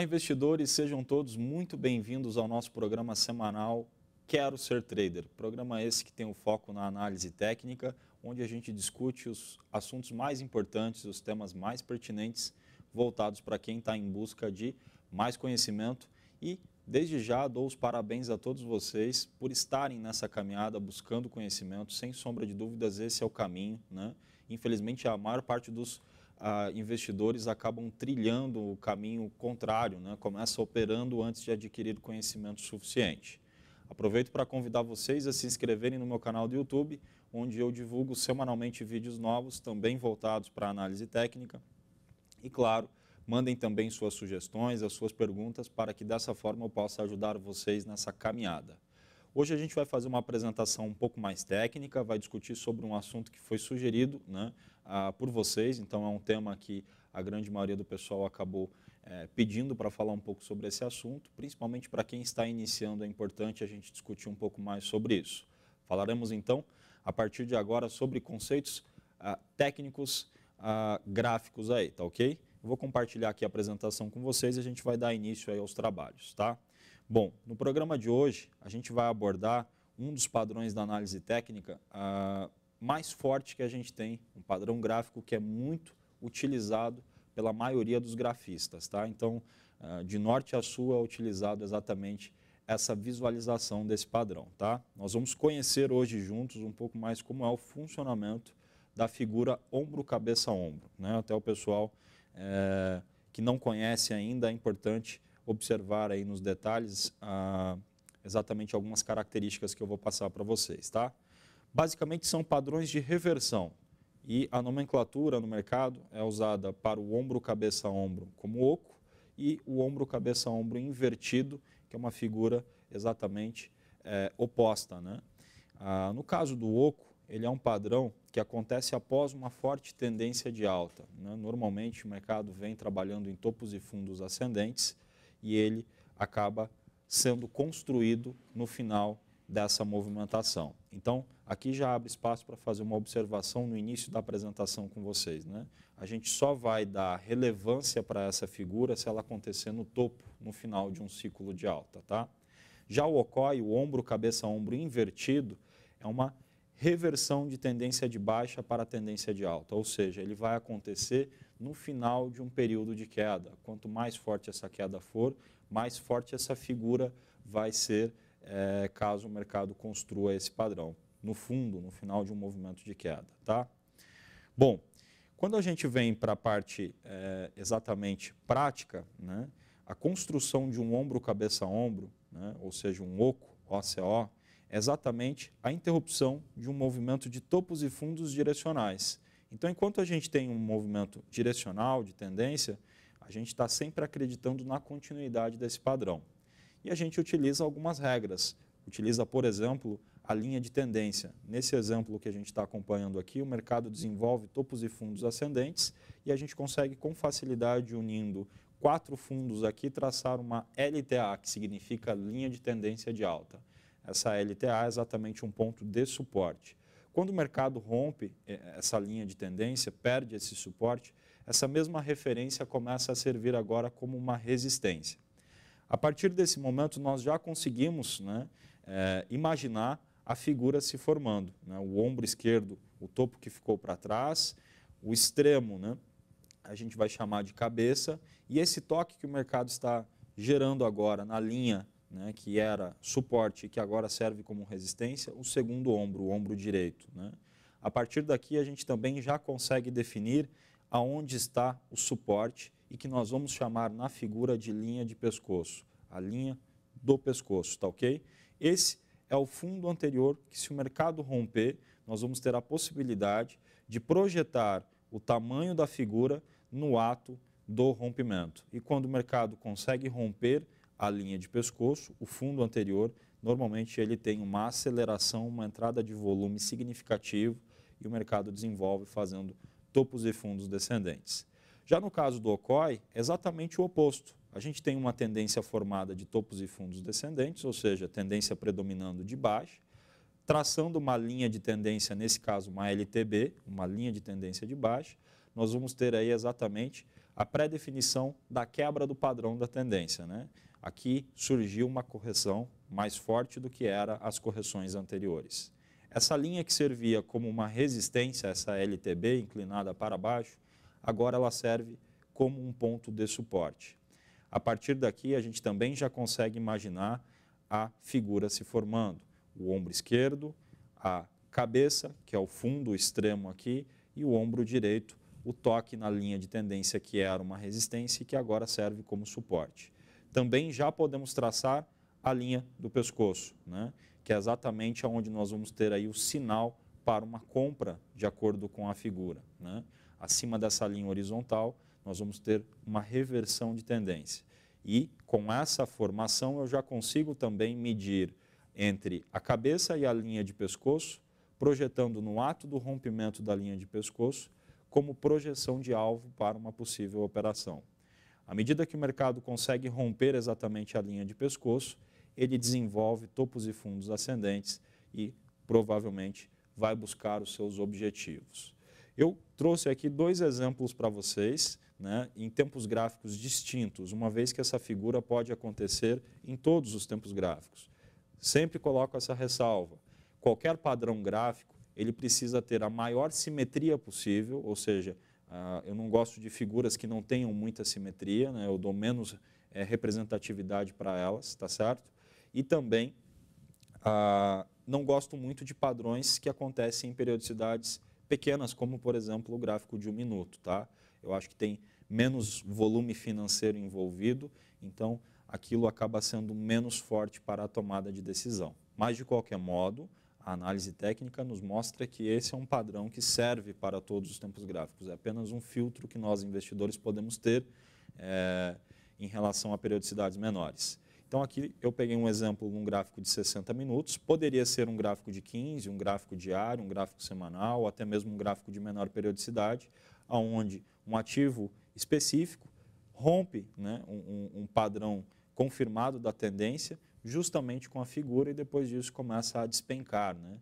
Olá, investidores, sejam todos muito bem-vindos ao nosso programa semanal Quero Ser Trader. Programa esse que tem o um foco na análise técnica, onde a gente discute os assuntos mais importantes, os temas mais pertinentes, voltados para quem está em busca de mais conhecimento. E desde já dou os parabéns a todos vocês por estarem nessa caminhada buscando conhecimento. Sem sombra de dúvidas, esse é o caminho. Né? Infelizmente, a maior parte dos ah, investidores acabam trilhando o caminho contrário, né? começa operando antes de adquirir conhecimento suficiente. Aproveito para convidar vocês a se inscreverem no meu canal do YouTube, onde eu divulgo semanalmente vídeos novos, também voltados para análise técnica. E claro, mandem também suas sugestões, as suas perguntas, para que dessa forma eu possa ajudar vocês nessa caminhada. Hoje a gente vai fazer uma apresentação um pouco mais técnica, vai discutir sobre um assunto que foi sugerido né, por vocês, então é um tema que a grande maioria do pessoal acabou é, pedindo para falar um pouco sobre esse assunto, principalmente para quem está iniciando, é importante a gente discutir um pouco mais sobre isso. Falaremos então, a partir de agora, sobre conceitos técnicos gráficos aí, tá ok? Eu vou compartilhar aqui a apresentação com vocês e a gente vai dar início aí aos trabalhos, tá? Bom, no programa de hoje a gente vai abordar um dos padrões da análise técnica uh, mais forte que a gente tem, um padrão gráfico que é muito utilizado pela maioria dos grafistas, tá? Então, uh, de norte a sul é utilizado exatamente essa visualização desse padrão, tá? Nós vamos conhecer hoje juntos um pouco mais como é o funcionamento da figura ombro-cabeça-ombro, né? Até o pessoal é, que não conhece ainda é importante observar aí nos detalhes ah, exatamente algumas características que eu vou passar para vocês, tá? Basicamente são padrões de reversão e a nomenclatura no mercado é usada para o ombro cabeça ombro como oco e o ombro cabeça ombro invertido, que é uma figura exatamente é, oposta, né? Ah, no caso do oco, ele é um padrão que acontece após uma forte tendência de alta. Né? Normalmente o mercado vem trabalhando em topos e fundos ascendentes e ele acaba sendo construído no final dessa movimentação. Então, aqui já abre espaço para fazer uma observação no início da apresentação com vocês. Né? A gente só vai dar relevância para essa figura se ela acontecer no topo, no final de um ciclo de alta. Tá? Já o ocói, o ombro, cabeça, ombro invertido, é uma reversão de tendência de baixa para tendência de alta, ou seja, ele vai acontecer no final de um período de queda. Quanto mais forte essa queda for, mais forte essa figura vai ser é, caso o mercado construa esse padrão. No fundo, no final de um movimento de queda. Tá? Bom, quando a gente vem para a parte é, exatamente prática, né, a construção de um ombro cabeça ombro, né, ou seja, um oco, OCO, é exatamente a interrupção de um movimento de topos e fundos direcionais. Então, enquanto a gente tem um movimento direcional de tendência, a gente está sempre acreditando na continuidade desse padrão. E a gente utiliza algumas regras. Utiliza, por exemplo, a linha de tendência. Nesse exemplo que a gente está acompanhando aqui, o mercado desenvolve topos e fundos ascendentes e a gente consegue, com facilidade, unindo quatro fundos aqui, traçar uma LTA, que significa linha de tendência de alta. Essa LTA é exatamente um ponto de suporte. Quando o mercado rompe é, essa linha de tendência, perde esse suporte, essa mesma referência começa a servir agora como uma resistência. A partir desse momento, nós já conseguimos né, é, imaginar a figura se formando. Né, o ombro esquerdo, o topo que ficou para trás, o extremo, né, a gente vai chamar de cabeça, e esse toque que o mercado está gerando agora na linha né, que era suporte que agora serve como resistência, o segundo ombro, o ombro direito. Né? A partir daqui, a gente também já consegue definir aonde está o suporte e que nós vamos chamar na figura de linha de pescoço, a linha do pescoço, tá ok? Esse é o fundo anterior que, se o mercado romper, nós vamos ter a possibilidade de projetar o tamanho da figura no ato do rompimento. E quando o mercado consegue romper, a linha de pescoço, o fundo anterior, normalmente ele tem uma aceleração, uma entrada de volume significativo e o mercado desenvolve fazendo topos e fundos descendentes. Já no caso do OCOI, é exatamente o oposto. A gente tem uma tendência formada de topos e fundos descendentes, ou seja, tendência predominando de baixo, traçando uma linha de tendência, nesse caso uma LTB, uma linha de tendência de baixo, nós vamos ter aí exatamente a pré-definição da quebra do padrão da tendência. Né? aqui surgiu uma correção mais forte do que era as correções anteriores. Essa linha que servia como uma resistência, essa LTB inclinada para baixo, agora ela serve como um ponto de suporte. A partir daqui, a gente também já consegue imaginar a figura se formando. O ombro esquerdo, a cabeça, que é o fundo o extremo aqui, e o ombro direito, o toque na linha de tendência que era uma resistência e que agora serve como suporte também já podemos traçar a linha do pescoço, né? que é exatamente onde nós vamos ter aí o sinal para uma compra de acordo com a figura. Né? Acima dessa linha horizontal, nós vamos ter uma reversão de tendência. E com essa formação eu já consigo também medir entre a cabeça e a linha de pescoço, projetando no ato do rompimento da linha de pescoço como projeção de alvo para uma possível operação. À medida que o mercado consegue romper exatamente a linha de pescoço, ele desenvolve topos e fundos ascendentes e provavelmente vai buscar os seus objetivos. Eu trouxe aqui dois exemplos para vocês, né, em tempos gráficos distintos, uma vez que essa figura pode acontecer em todos os tempos gráficos. Sempre coloco essa ressalva. Qualquer padrão gráfico, ele precisa ter a maior simetria possível, ou seja, ah, eu não gosto de figuras que não tenham muita simetria, né? eu dou menos é, representatividade para elas, tá certo? E também ah, não gosto muito de padrões que acontecem em periodicidades pequenas, como por exemplo o gráfico de um minuto, tá? Eu acho que tem menos volume financeiro envolvido, então aquilo acaba sendo menos forte para a tomada de decisão. Mas de qualquer modo, a análise técnica nos mostra que esse é um padrão que serve para todos os tempos gráficos. É apenas um filtro que nós, investidores, podemos ter é, em relação a periodicidades menores. Então, aqui eu peguei um exemplo, um gráfico de 60 minutos. Poderia ser um gráfico de 15, um gráfico diário, um gráfico semanal, até mesmo um gráfico de menor periodicidade, onde um ativo específico rompe né, um, um padrão confirmado da tendência justamente com a figura e depois disso começa a despencar, né?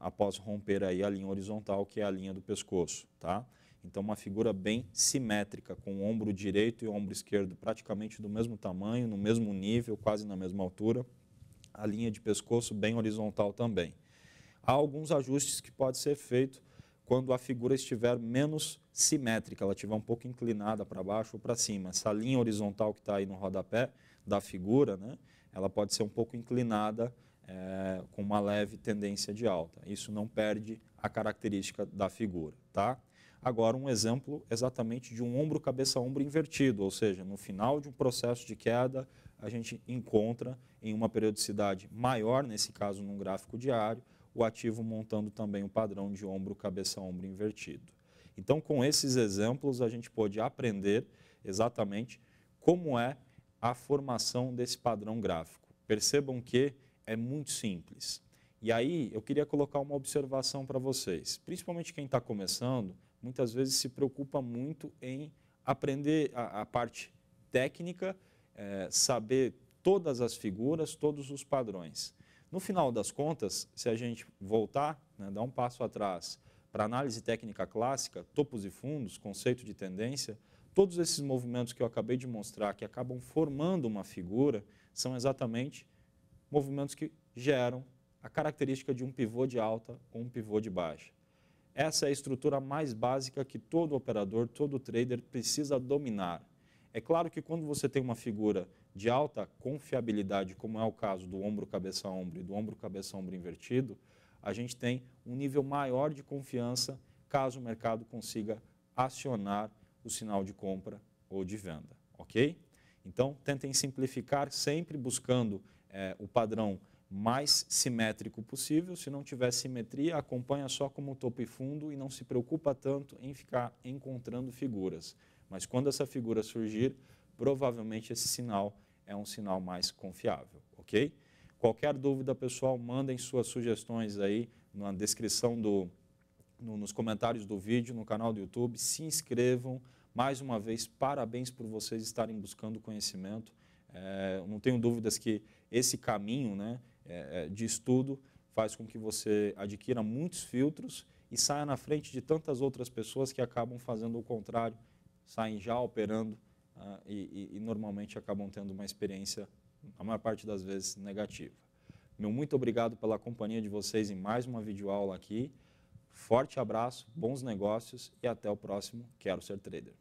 após romper aí a linha horizontal, que é a linha do pescoço. Tá? Então, uma figura bem simétrica, com o ombro direito e o ombro esquerdo praticamente do mesmo tamanho, no mesmo nível, quase na mesma altura. A linha de pescoço bem horizontal também. Há alguns ajustes que pode ser feito quando a figura estiver menos simétrica, ela estiver um pouco inclinada para baixo ou para cima. Essa linha horizontal que está aí no rodapé da figura, né? ela pode ser um pouco inclinada é, com uma leve tendência de alta. Isso não perde a característica da figura, tá? Agora, um exemplo exatamente de um ombro cabeça ombro invertido, ou seja, no final de um processo de queda, a gente encontra em uma periodicidade maior, nesse caso num gráfico diário, o ativo montando também o padrão de ombro cabeça ombro invertido. Então, com esses exemplos, a gente pode aprender exatamente como é a formação desse padrão gráfico. Percebam que é muito simples. E aí eu queria colocar uma observação para vocês. Principalmente quem está começando, muitas vezes se preocupa muito em aprender a, a parte técnica, é, saber todas as figuras, todos os padrões. No final das contas, se a gente voltar, né, dar um passo atrás para análise técnica clássica, topos e fundos, conceito de tendência, Todos esses movimentos que eu acabei de mostrar, que acabam formando uma figura, são exatamente movimentos que geram a característica de um pivô de alta ou um pivô de baixa. Essa é a estrutura mais básica que todo operador, todo trader precisa dominar. É claro que quando você tem uma figura de alta confiabilidade, como é o caso do ombro-cabeça-ombro e do ombro-cabeça-ombro invertido, a gente tem um nível maior de confiança caso o mercado consiga acionar o sinal de compra ou de venda, ok? Então, tentem simplificar sempre buscando é, o padrão mais simétrico possível. Se não tiver simetria, acompanha só como topo e fundo e não se preocupa tanto em ficar encontrando figuras. Mas quando essa figura surgir, provavelmente esse sinal é um sinal mais confiável, ok? Qualquer dúvida, pessoal, mandem suas sugestões aí na descrição do, no, nos comentários do vídeo, no canal do YouTube. Se inscrevam. Mais uma vez, parabéns por vocês estarem buscando conhecimento. É, não tenho dúvidas que esse caminho né, é, é, de estudo faz com que você adquira muitos filtros e saia na frente de tantas outras pessoas que acabam fazendo o contrário, saem já operando uh, e, e, e normalmente acabam tendo uma experiência, a maior parte das vezes, negativa. Meu muito obrigado pela companhia de vocês em mais uma videoaula aqui. Forte abraço, bons negócios e até o próximo Quero Ser Trader.